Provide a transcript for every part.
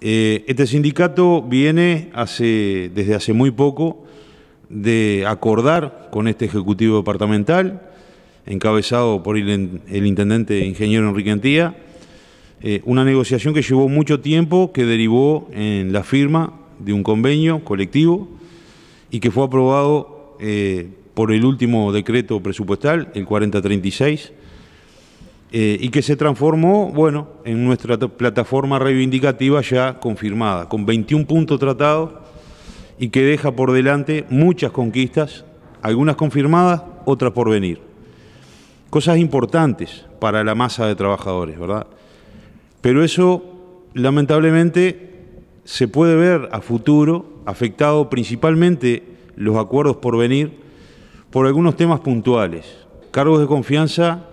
Eh, este sindicato viene desde hace muy poco de acordar con este Ejecutivo Departamental, encabezado por el, Intendente Ingeniero Enrique Antía, eh, una negociación que llevó mucho tiempo, que derivó en la firma de un convenio colectivo y que fue aprobado eh, por el último decreto presupuestal, el 4036, eh, y que se transformó, bueno, en nuestra plataforma reivindicativa ya confirmada, con 21 puntos tratados y que deja por delante muchas conquistas, algunas confirmadas, otras por venir. Cosas importantes para la masa de trabajadores, ¿verdad? Pero eso, lamentablemente, se puede ver a futuro afectado principalmente los acuerdos por venir por algunos temas puntuales. Cargos de confianza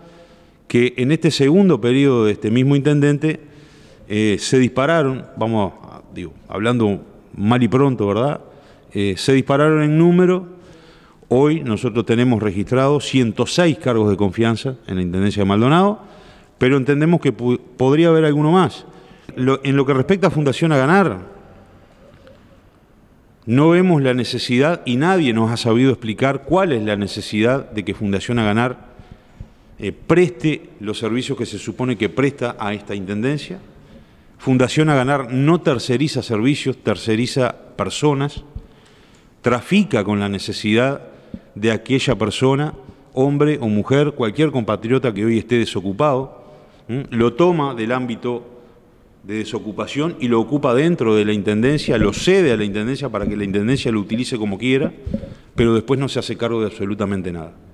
que en este segundo periodo de este mismo intendente eh, se dispararon, vamos, digo, hablando mal y pronto, ¿verdad? Eh, se dispararon en número. Hoy nosotros tenemos registrados 106 cargos de confianza en la Intendencia de Maldonado, pero entendemos que podría haber alguno más. en lo que respecta a Fundación a Ganar, no vemos la necesidad y nadie nos ha sabido explicar cuál es la necesidad de que Fundación a Ganar eh, preste los servicios que se supone que presta a esta Intendencia. Fundación a ganar no terceriza servicios, terceriza personas, trafica con la necesidad de aquella persona, hombre o mujer, cualquier compatriota que hoy esté desocupado, lo toma del ámbito de desocupación y lo ocupa dentro de la Intendencia, lo cede a la Intendencia para que la Intendencia lo utilice como quiera, pero después no se hace cargo de absolutamente nada.